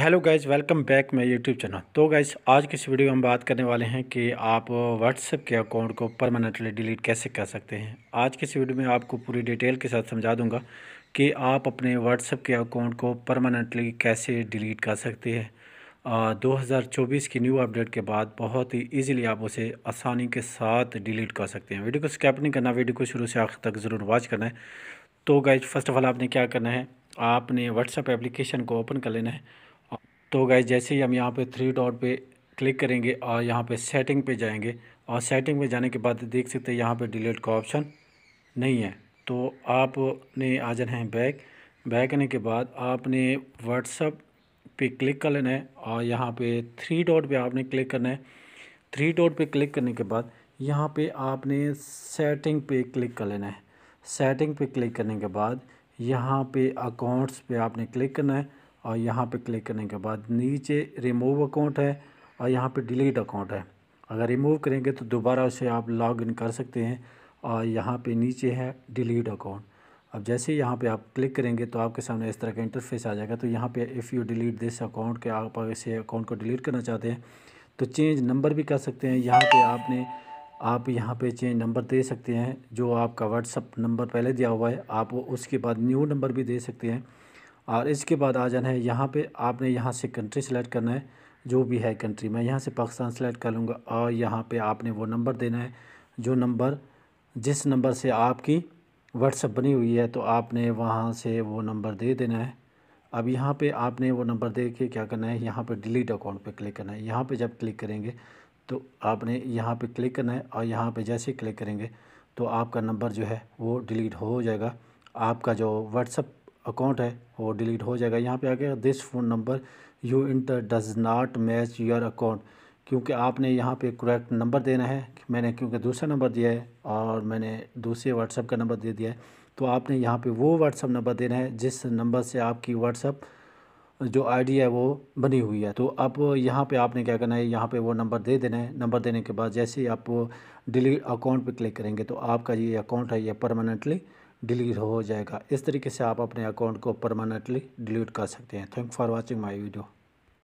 hello guys welcome back मैं YouTube channel तो guys आज की इस वीडियो में हम बात करने वाले हैं कि आप व्हाट्सएप के अकाउंट को परमानेंटली डिलीट कैसे कर सकते हैं आज की इस वीडियो में आपको पूरी डिटेल के साथ समझा दूंगा कि आप अपने व्हाट्सएप के अकाउंट को परमानेंटली कैसे डिलीट कर सकते हैं दो हज़ार चौबीस की न्यू अपडेट के बाद बहुत ही ईजिली आप उसे आसानी के साथ डिलीट कर सकते हैं वीडियो को स्कैप नहीं करना वीडियो को शुरू से आखिर तक ज़रूर वॉच करना है तो गाइज फ़र्स्ट ऑफ़ ऑल आपने क्या करना है आपने व्हाट्सएप एप्लीकेशन को ओपन कर लेना है तो गए जैसे ही हम यहाँ पे थ्री डॉट पे क्लिक करेंगे और यहाँ पे सेटिंग पे जाएंगे और सेटिंग में जाने के बाद देख सकते हैं यहाँ पे डिलीट का ऑप्शन नहीं है तो आपने आ जाना है बैक बैक आने के बाद आपने व्हाट्सअप पे क्लिक कर लेना है और यहाँ पे थ्री डॉट पे आपने क्लिक करना है थ्री डॉट पे क्लिक करने के बाद यहाँ पे आपने सेटिंग पे क्लिक कर लेना है सेटिंग पे क्लिक करने के बाद यहाँ पे अकाउंट्स पे आपने क्लिक करना है और यहाँ पे क्लिक करने के बाद नीचे रिमूव अकाउंट है और यहाँ पे डिलीट अकाउंट है अगर रिमूव करेंगे तो दोबारा उसे आप लॉग इन कर सकते हैं और यहाँ पे नीचे है डिलीट अकाउंट अब जैसे ही यहाँ पर आप क्लिक करेंगे तो आपके सामने इस तरह का इंटरफेस आ जाएगा तो यहाँ पर if you delete this account के आप इसे अकाउंट को डिलीट करना चाहते हैं तो चेंज नंबर भी कर सकते हैं यहाँ पर आपने आप यहाँ पे चेंज नंबर दे सकते हैं जो आपका व्हाट्सअप नंबर पहले दिया हुआ है आप उसके बाद न्यू नंबर भी दे सकते हैं और इसके बाद आ जाना है यहाँ पे आपने यहाँ से कंट्री सेलेक्ट करना है जो भी है कंट्री मैं यहाँ से पाकिस्तान सेलेक्ट कर लूँगा और यहाँ पे आपने वो नंबर देना है जो नंबर जिस नंबर से आपकी व्हाट्सअप बनी हुई है तो आपने वहाँ से वो नंबर दे देना है अब यहाँ पे आपने वो नंबर दे के क्या करना है यहाँ पे डिलीट अकाउंट पे क्लिक करना है यहाँ पे जब क्लिक करेंगे तो आपने यहाँ पे क्लिक करना है और यहाँ पे जैसे क्लिक करेंगे तो आपका नंबर जो है वो डिलीट हो जाएगा आपका जो व्हाट्सअप अकाउंट है वो डिलीट हो जाएगा यहाँ पे आ गया this phone number you enter does not match your account क्योंकि आपने यहाँ पे करेक्ट नंबर देना है मैंने क्योंकि दूसरा नंबर दिया है और मैंने दूसरे व्हाट्सअप का नंबर दे दिया है तो आपने यहाँ पे वो व्हाट्सअप नंबर देना है जिस नंबर से आपकी व्हाट्सअप जो आईडी है वो बनी हुई है तो अब यहाँ पे आपने क्या करना है यहाँ पे वो नंबर दे देना है नंबर देने के बाद जैसे ही आप डिलीट अकाउंट पे क्लिक करेंगे तो आपका ये अकाउंट है ये परमानेंटली डिलीट हो जाएगा इस तरीके से आप अपने अकाउंट को परमानेंटली डिलीट कर सकते हैं thank for watching my video